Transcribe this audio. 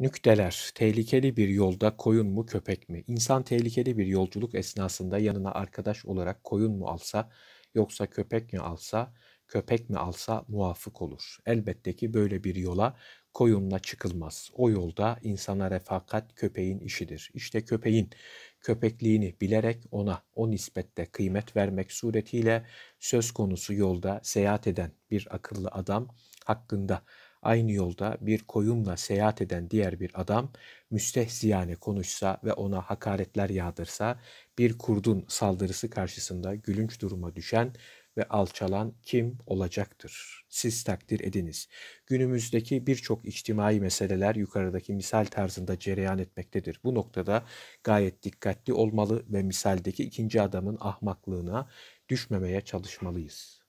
Nükteler, tehlikeli bir yolda koyun mu köpek mi? İnsan tehlikeli bir yolculuk esnasında yanına arkadaş olarak koyun mu alsa yoksa köpek mi alsa, köpek mi alsa muafık olur. Elbette ki böyle bir yola koyunla çıkılmaz. O yolda insana refakat köpeğin işidir. İşte köpeğin köpekliğini bilerek ona o nispette kıymet vermek suretiyle söz konusu yolda seyahat eden bir akıllı adam hakkında Aynı yolda bir koyunla seyahat eden diğer bir adam müstehziyane konuşsa ve ona hakaretler yağdırsa bir kurdun saldırısı karşısında gülünç duruma düşen ve alçalan kim olacaktır? Siz takdir ediniz. Günümüzdeki birçok içtimai meseleler yukarıdaki misal tarzında cereyan etmektedir. Bu noktada gayet dikkatli olmalı ve misaldeki ikinci adamın ahmaklığına düşmemeye çalışmalıyız.